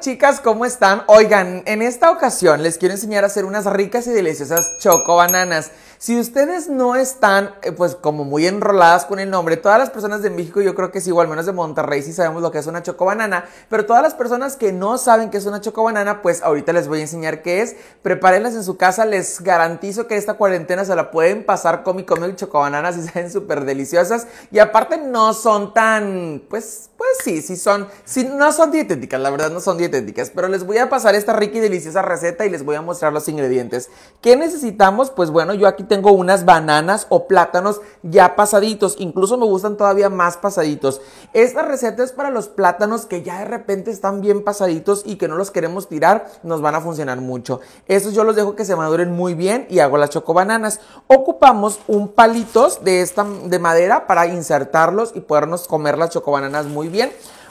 chicas, ¿cómo están? Oigan, en esta ocasión les quiero enseñar a hacer unas ricas y deliciosas chocobananas. Si ustedes no están, eh, pues, como muy enroladas con el nombre, todas las personas de México, yo creo que sí, o al menos de Monterrey, sí sabemos lo que es una chocobanana, pero todas las personas que no saben qué es una chocobanana, pues ahorita les voy a enseñar qué es. Prepárenlas en su casa, les garantizo que esta cuarentena se la pueden pasar comiendo choco chocobananas y saben súper deliciosas. Y aparte no son tan, pues, pues sí, sí son, sí, no son dietéticas, la verdad no son dietéticas pero les voy a pasar esta rica y deliciosa receta y les voy a mostrar los ingredientes. ¿Qué necesitamos? Pues bueno, yo aquí tengo unas bananas o plátanos ya pasaditos, incluso me gustan todavía más pasaditos. Esta receta es para los plátanos que ya de repente están bien pasaditos y que no los queremos tirar, nos van a funcionar mucho. Estos yo los dejo que se maduren muy bien y hago las chocobananas. Ocupamos un palitos de esta de madera para insertarlos y podernos comer las chocobananas muy bien.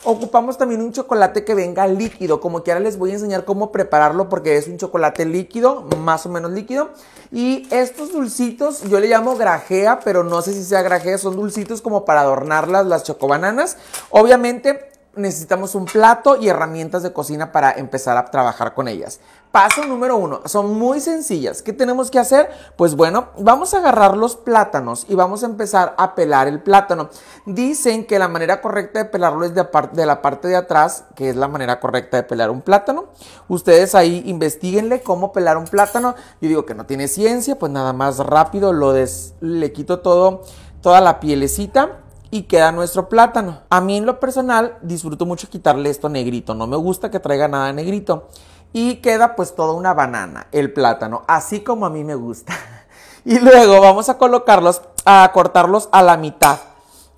Ocupamos también un chocolate que venga líquido, como que ahora les voy a enseñar cómo prepararlo porque es un chocolate líquido, más o menos líquido. Y estos dulcitos, yo le llamo grajea, pero no sé si sea grajea, son dulcitos como para adornarlas las chocobananas. Obviamente necesitamos un plato y herramientas de cocina para empezar a trabajar con ellas. Paso número uno, son muy sencillas. ¿Qué tenemos que hacer? Pues bueno, vamos a agarrar los plátanos y vamos a empezar a pelar el plátano. Dicen que la manera correcta de pelarlo es de, la parte de atrás, que es la manera correcta de pelar un plátano. Ustedes ahí investiguenle cómo pelar un plátano. Yo digo que no tiene ciencia, pues nada más rápido, lo des le quito todo, toda la pielecita y queda nuestro plátano. A mí en lo personal disfruto mucho quitarle esto negrito, no me gusta que traiga nada negrito. Y queda pues toda una banana, el plátano, así como a mí me gusta. Y luego vamos a colocarlos, a cortarlos a la mitad.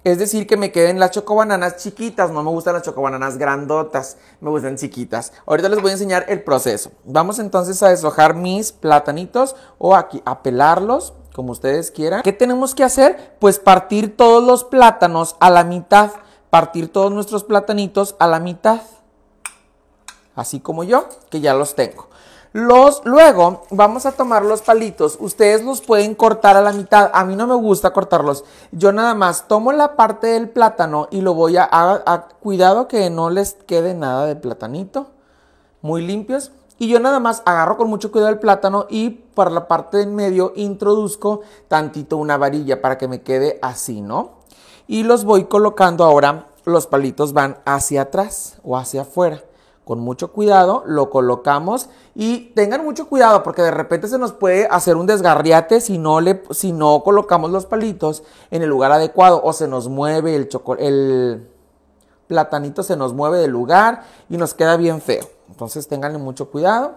Es decir, que me queden las chocobananas chiquitas. No me gustan las chocobananas grandotas, me gustan chiquitas. Ahorita les voy a enseñar el proceso. Vamos entonces a deshojar mis platanitos o aquí a pelarlos como ustedes quieran. ¿Qué tenemos que hacer? Pues partir todos los plátanos a la mitad, partir todos nuestros platanitos a la mitad, así como yo, que ya los tengo. Los, luego vamos a tomar los palitos. Ustedes los pueden cortar a la mitad. A mí no me gusta cortarlos. Yo nada más tomo la parte del plátano y lo voy a, a cuidado que no les quede nada de platanito. Muy limpios. Y yo nada más agarro con mucho cuidado el plátano y para la parte en medio introduzco tantito una varilla para que me quede así, ¿no? Y los voy colocando ahora, los palitos van hacia atrás o hacia afuera con mucho cuidado, lo colocamos y tengan mucho cuidado porque de repente se nos puede hacer un desgarriate si no, le, si no colocamos los palitos en el lugar adecuado o se nos mueve el, el platanito, se nos mueve del lugar y nos queda bien feo. Entonces ténganle mucho cuidado.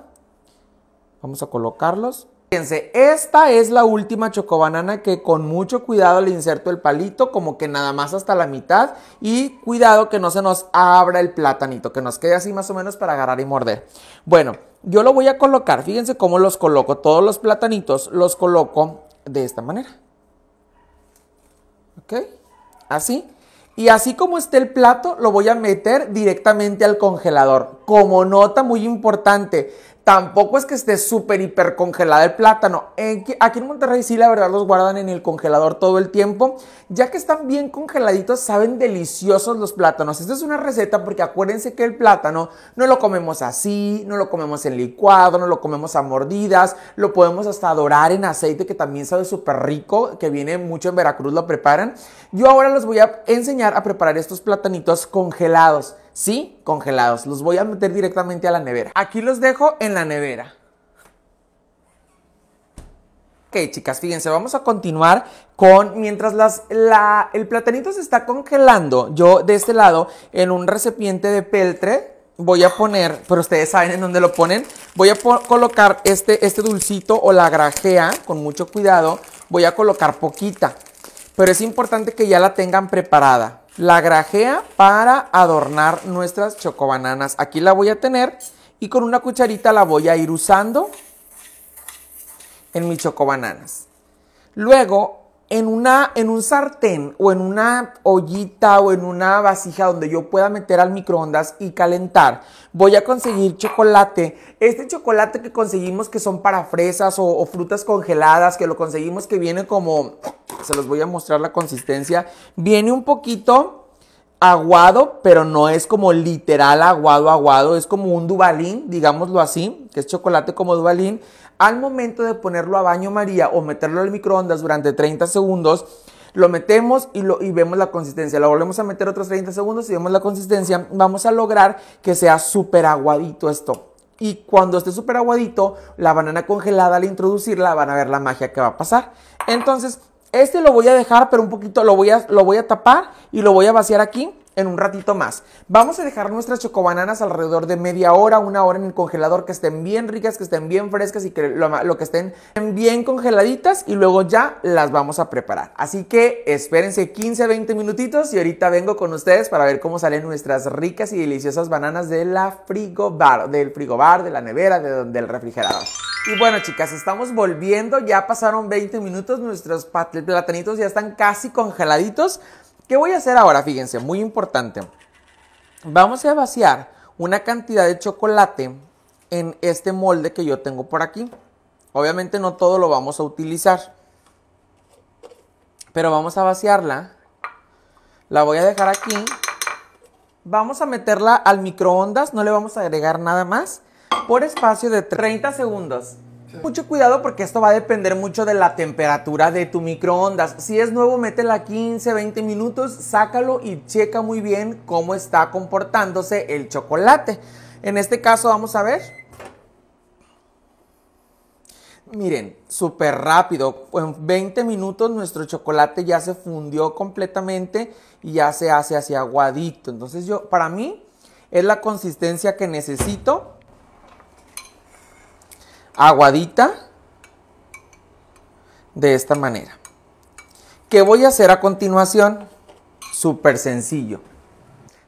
Vamos a colocarlos. Fíjense, esta es la última chocobanana que con mucho cuidado le inserto el palito, como que nada más hasta la mitad. Y cuidado que no se nos abra el platanito, que nos quede así más o menos para agarrar y morder. Bueno, yo lo voy a colocar, fíjense cómo los coloco. Todos los platanitos los coloco de esta manera. ¿Ok? Así. Y así como esté el plato, lo voy a meter directamente al congelador. Como nota muy importante, tampoco es que esté súper hiper congelada el plátano. Aquí en Monterrey sí, la verdad, los guardan en el congelador todo el tiempo. Ya que están bien congeladitos, saben deliciosos los plátanos. Esta es una receta porque acuérdense que el plátano no lo comemos así, no lo comemos en licuado, no lo comemos a mordidas, lo podemos hasta dorar en aceite que también sabe súper rico, que viene mucho en Veracruz, lo preparan. Yo ahora les voy a enseñar a preparar estos platanitos congelados. Sí, congelados. Los voy a meter directamente a la nevera. Aquí los dejo en la nevera. Ok, chicas, fíjense, vamos a continuar con, mientras las, el platanito se está congelando, yo de este lado, en un recipiente de peltre, voy a poner, pero ustedes saben en dónde lo ponen, voy a colocar este, este dulcito o la grajea, con mucho cuidado, voy a colocar poquita, pero es importante que ya la tengan preparada la grajea para adornar nuestras chocobananas. Aquí la voy a tener y con una cucharita la voy a ir usando en mis chocobananas. Luego, en, una, en un sartén o en una ollita o en una vasija donde yo pueda meter al microondas y calentar, voy a conseguir chocolate. Este chocolate que conseguimos que son para fresas o, o frutas congeladas, que lo conseguimos que viene como se los voy a mostrar la consistencia. Viene un poquito aguado, pero no es como literal aguado, aguado. Es como un dubalín, digámoslo así, que es chocolate como dubalín. Al momento de ponerlo a baño María o meterlo al microondas durante 30 segundos, lo metemos y, y vemos la consistencia. Lo volvemos a meter otros 30 segundos y vemos la consistencia. Vamos a lograr que sea súper aguadito esto. Y cuando esté súper aguadito, la banana congelada al introducirla van a ver la magia que va a pasar. Entonces, este lo voy a dejar, pero un poquito lo voy a, lo voy a tapar y lo voy a vaciar aquí en un ratito más. Vamos a dejar nuestras chocobananas alrededor de media hora, una hora en el congelador, que estén bien ricas, que estén bien frescas y que lo, que estén bien congeladitas y luego ya las vamos a preparar. Así que espérense 15, 20 minutitos y ahorita vengo con ustedes para ver cómo salen nuestras ricas y deliciosas bananas de la frigobar, del frigobar, de la nevera, del refrigerador. Y bueno, chicas, estamos volviendo. Ya pasaron 20 minutos. Nuestros platanitos ya están casi congeladitos. ¿Qué voy a hacer ahora? Fíjense, muy importante. Vamos a vaciar una cantidad de chocolate en este molde que yo tengo por aquí. Obviamente no todo lo vamos a utilizar. Pero vamos a vaciarla. La voy a dejar aquí. Vamos a meterla al microondas. No le vamos a agregar nada más por espacio de 30 segundos. Mucho cuidado porque esto va a depender mucho de la temperatura de tu microondas. Si es nuevo, métela 15, 20 minutos, sácalo y checa muy bien cómo está comportándose el chocolate. En este caso vamos a ver. Miren, súper rápido. En 20 minutos nuestro chocolate ya se fundió completamente y ya se hace hacia aguadito. Entonces yo, para mí, es la consistencia que necesito aguadita de esta manera. ¿Qué voy a hacer a continuación? Súper sencillo.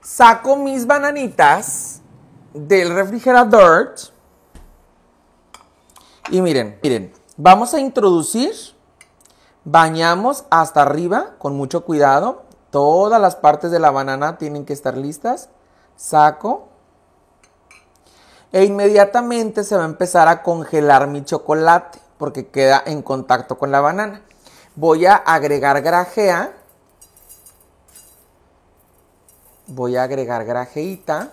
Saco mis bananitas del refrigerador. Y miren, miren, vamos a introducir, bañamos hasta arriba con mucho cuidado. Todas las partes de la banana tienen que estar listas. Saco, e inmediatamente se va a empezar a congelar mi chocolate porque queda en contacto con la banana. Voy a agregar grajea. Voy a agregar grajeita.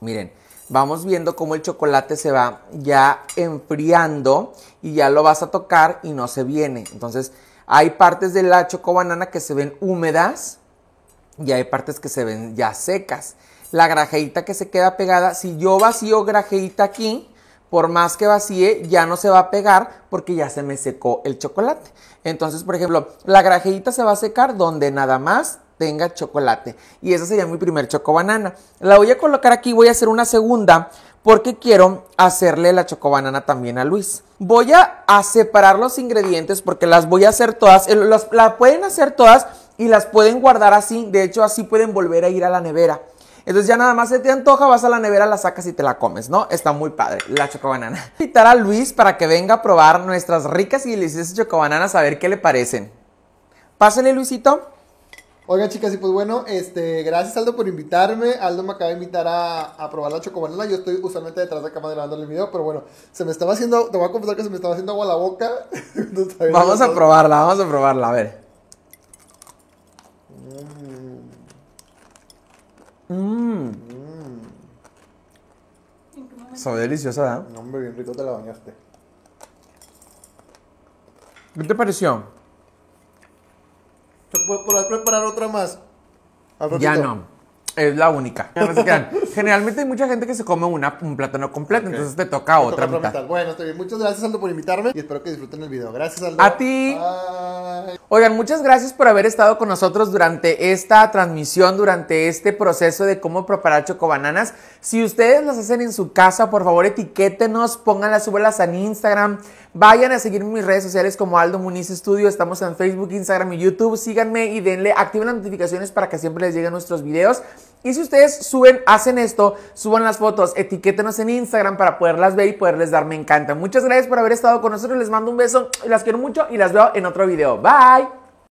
Miren, vamos viendo cómo el chocolate se va ya enfriando y ya lo vas a tocar y no se viene. Entonces, hay partes de la chocobanana que se ven húmedas y hay partes que se ven ya secas la grajeita que se queda pegada. Si yo vacío grajeita aquí, por más que vacíe, ya no se va a pegar porque ya se me secó el chocolate. Entonces, por ejemplo, la grajeita se va a secar donde nada más tenga chocolate. Y esa sería mi primer chocobanana. La voy a colocar aquí, voy a hacer una segunda porque quiero hacerle la chocobanana también a Luis. Voy a, separar los ingredientes porque las voy a hacer todas, las la pueden hacer todas y las pueden guardar así, de hecho así pueden volver a ir a la nevera. Entonces ya nada más se te antoja, vas a la nevera, la sacas y te la comes, ¿no? Está muy padre, la chocobanana. Invitar a Luis para que venga a probar nuestras ricas y deliciosas chocobananas a ver qué le parecen. Pásale, Luisito. Oigan, chicas, y pues bueno, este, gracias Aldo por invitarme. Aldo me acaba de invitar a, probar la chocobanana. Yo estoy usualmente detrás de la cámara grabando el video, pero bueno, se me estaba haciendo, te voy a confesar que se me estaba haciendo agua la boca. vamos a probarla, vamos a probarla, a ver. Mm. Mmm. Mm. Sabe deliciosa, ¿eh? hombre, bien rico te la bañaste. ¿Qué te pareció? ¿Te puedo preparar otra más? Ya no. Es la única. Generalmente hay mucha gente que se come una, un plátano completo, entonces te toca, otra, mitad. Bueno, estoy bien. Muchas gracias, Aldo, por invitarme y espero que disfruten el video. Gracias, Aldo. A ti. Oigan, muchas gracias por haber estado con nosotros durante esta transmisión, durante este proceso de cómo preparar chocobananas. Si ustedes las hacen en su casa, por favor etiquétenos, pónganlas, súbelas en Instagram. Vayan a seguir mis redes sociales como Aldo Muniz Studio. Estamos en Facebook, Instagram y YouTube. Síganme y denle, activen las notificaciones para que siempre les lleguen nuestros videos. Y si ustedes suben, hacen esto, suban las fotos, etiquétenos en Instagram para poderlas ver y poderles dar me encanta. Muchas gracias por haber estado con nosotros, les mando un beso, las quiero mucho y las veo en otro video. Bye.